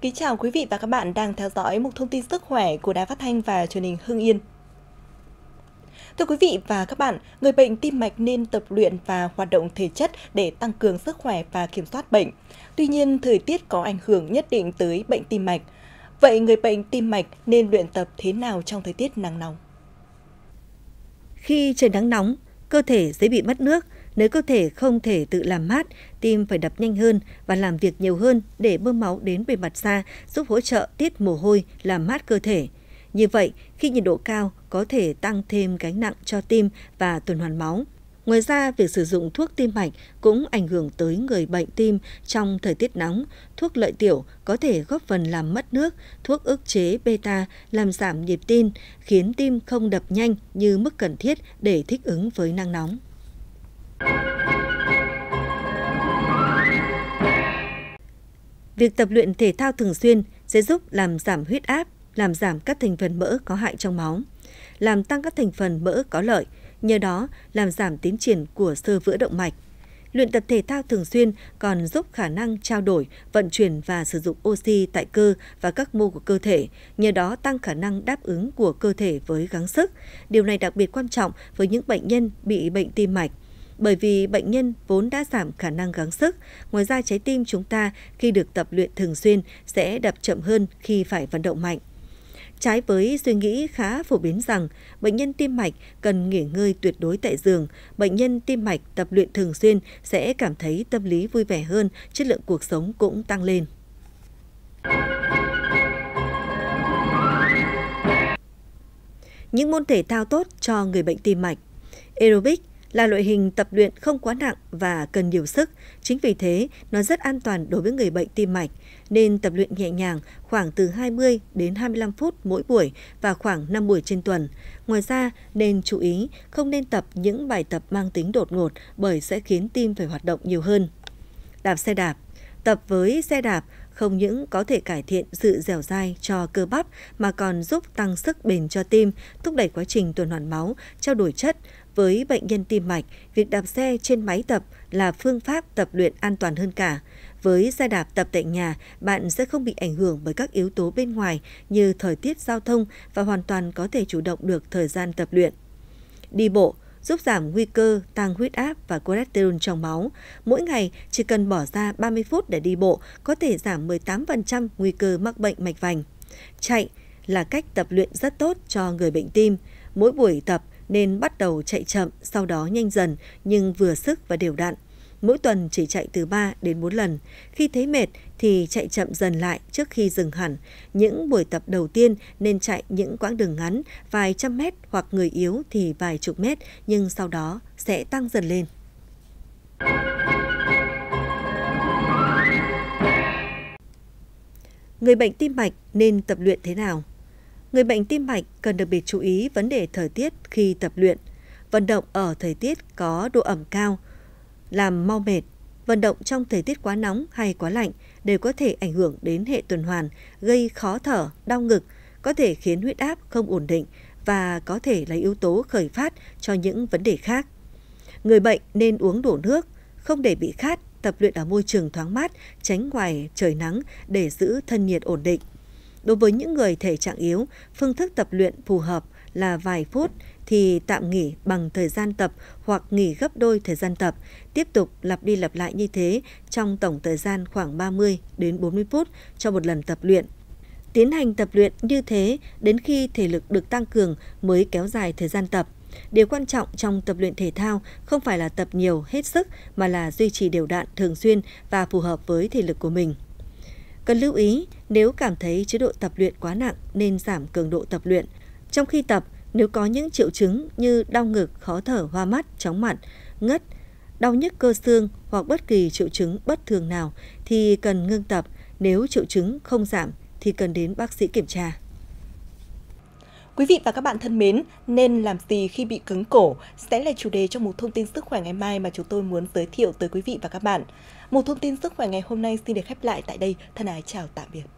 Kính chào quý vị và các bạn đang theo dõi một thông tin sức khỏe của Đài Phát Thanh và truyền hình Hưng Yên. Thưa quý vị và các bạn, người bệnh tim mạch nên tập luyện và hoạt động thể chất để tăng cường sức khỏe và kiểm soát bệnh. Tuy nhiên, thời tiết có ảnh hưởng nhất định tới bệnh tim mạch. Vậy người bệnh tim mạch nên luyện tập thế nào trong thời tiết nắng nóng? Khi trời nắng nóng, cơ thể dễ bị mất nước – nếu cơ thể không thể tự làm mát, tim phải đập nhanh hơn và làm việc nhiều hơn để bơm máu đến bề mặt da, giúp hỗ trợ tiết mồ hôi, làm mát cơ thể. Như vậy, khi nhiệt độ cao có thể tăng thêm gánh nặng cho tim và tuần hoàn máu. Ngoài ra, việc sử dụng thuốc tim mạch cũng ảnh hưởng tới người bệnh tim trong thời tiết nóng. Thuốc lợi tiểu có thể góp phần làm mất nước, thuốc ức chế beta làm giảm nhịp tim, khiến tim không đập nhanh như mức cần thiết để thích ứng với nắng nóng. Việc tập luyện thể thao thường xuyên sẽ giúp làm giảm huyết áp, làm giảm các thành phần mỡ có hại trong máu, làm tăng các thành phần mỡ có lợi, nhờ đó làm giảm tiến triển của sơ vữa động mạch. Luyện tập thể thao thường xuyên còn giúp khả năng trao đổi, vận chuyển và sử dụng oxy tại cơ và các mô của cơ thể, nhờ đó tăng khả năng đáp ứng của cơ thể với gắng sức. Điều này đặc biệt quan trọng với những bệnh nhân bị bệnh tim mạch, bởi vì bệnh nhân vốn đã giảm khả năng gắng sức. Ngoài ra trái tim chúng ta khi được tập luyện thường xuyên sẽ đập chậm hơn khi phải vận động mạnh. Trái với suy nghĩ khá phổ biến rằng bệnh nhân tim mạch cần nghỉ ngơi tuyệt đối tại giường, bệnh nhân tim mạch tập luyện thường xuyên sẽ cảm thấy tâm lý vui vẻ hơn, chất lượng cuộc sống cũng tăng lên. Những môn thể thao tốt cho người bệnh tim mạch. Aerobic là loại hình tập luyện không quá nặng và cần nhiều sức. Chính vì thế, nó rất an toàn đối với người bệnh tim mạch, nên tập luyện nhẹ nhàng khoảng từ 20 đến 25 phút mỗi buổi và khoảng 5 buổi trên tuần. Ngoài ra, nên chú ý không nên tập những bài tập mang tính đột ngột bởi sẽ khiến tim phải hoạt động nhiều hơn. Đạp xe đạp Tập với xe đạp không những có thể cải thiện sự dẻo dai cho cơ bắp mà còn giúp tăng sức bền cho tim, thúc đẩy quá trình tuần hoàn máu, trao đổi chất với bệnh nhân tim mạch, việc đạp xe trên máy tập là phương pháp tập luyện an toàn hơn cả. Với xe đạp tập tại nhà, bạn sẽ không bị ảnh hưởng bởi các yếu tố bên ngoài như thời tiết giao thông và hoàn toàn có thể chủ động được thời gian tập luyện. Đi bộ giúp giảm nguy cơ tăng huyết áp và cholesterol trong máu. Mỗi ngày chỉ cần bỏ ra 30 phút để đi bộ có thể giảm 18% nguy cơ mắc bệnh mạch vành. Chạy là cách tập luyện rất tốt cho người bệnh tim. Mỗi buổi tập nên bắt đầu chạy chậm, sau đó nhanh dần nhưng vừa sức và đều đặn. Mỗi tuần chỉ chạy từ 3 đến 4 lần. Khi thấy mệt thì chạy chậm dần lại trước khi dừng hẳn. Những buổi tập đầu tiên nên chạy những quãng đường ngắn, vài trăm mét hoặc người yếu thì vài chục mét, nhưng sau đó sẽ tăng dần lên. Người bệnh tim mạch nên tập luyện thế nào? Người bệnh tim mạch cần đặc biệt chú ý vấn đề thời tiết khi tập luyện. Vận động ở thời tiết có độ ẩm cao, làm mau mệt. Vận động trong thời tiết quá nóng hay quá lạnh đều có thể ảnh hưởng đến hệ tuần hoàn, gây khó thở, đau ngực, có thể khiến huyết áp không ổn định và có thể là yếu tố khởi phát cho những vấn đề khác. Người bệnh nên uống đủ nước, không để bị khát, tập luyện ở môi trường thoáng mát, tránh ngoài trời nắng để giữ thân nhiệt ổn định. Đối với những người thể trạng yếu, phương thức tập luyện phù hợp là vài phút thì tạm nghỉ bằng thời gian tập hoặc nghỉ gấp đôi thời gian tập, tiếp tục lặp đi lặp lại như thế trong tổng thời gian khoảng 30 đến 40 phút cho một lần tập luyện. Tiến hành tập luyện như thế đến khi thể lực được tăng cường mới kéo dài thời gian tập. Điều quan trọng trong tập luyện thể thao không phải là tập nhiều hết sức mà là duy trì đều đặn thường xuyên và phù hợp với thể lực của mình. Cần lưu ý nếu cảm thấy chế độ tập luyện quá nặng nên giảm cường độ tập luyện. Trong khi tập, nếu có những triệu chứng như đau ngực, khó thở, hoa mắt, chóng mặt, ngất, đau nhức cơ xương hoặc bất kỳ triệu chứng bất thường nào thì cần ngưng tập. Nếu triệu chứng không giảm thì cần đến bác sĩ kiểm tra. Quý vị và các bạn thân mến, nên làm gì khi bị cứng cổ sẽ là chủ đề trong một thông tin sức khỏe ngày mai mà chúng tôi muốn giới thiệu tới quý vị và các bạn. Một thông tin sức khỏe ngày hôm nay xin được khép lại tại đây. Thân ái chào tạm biệt.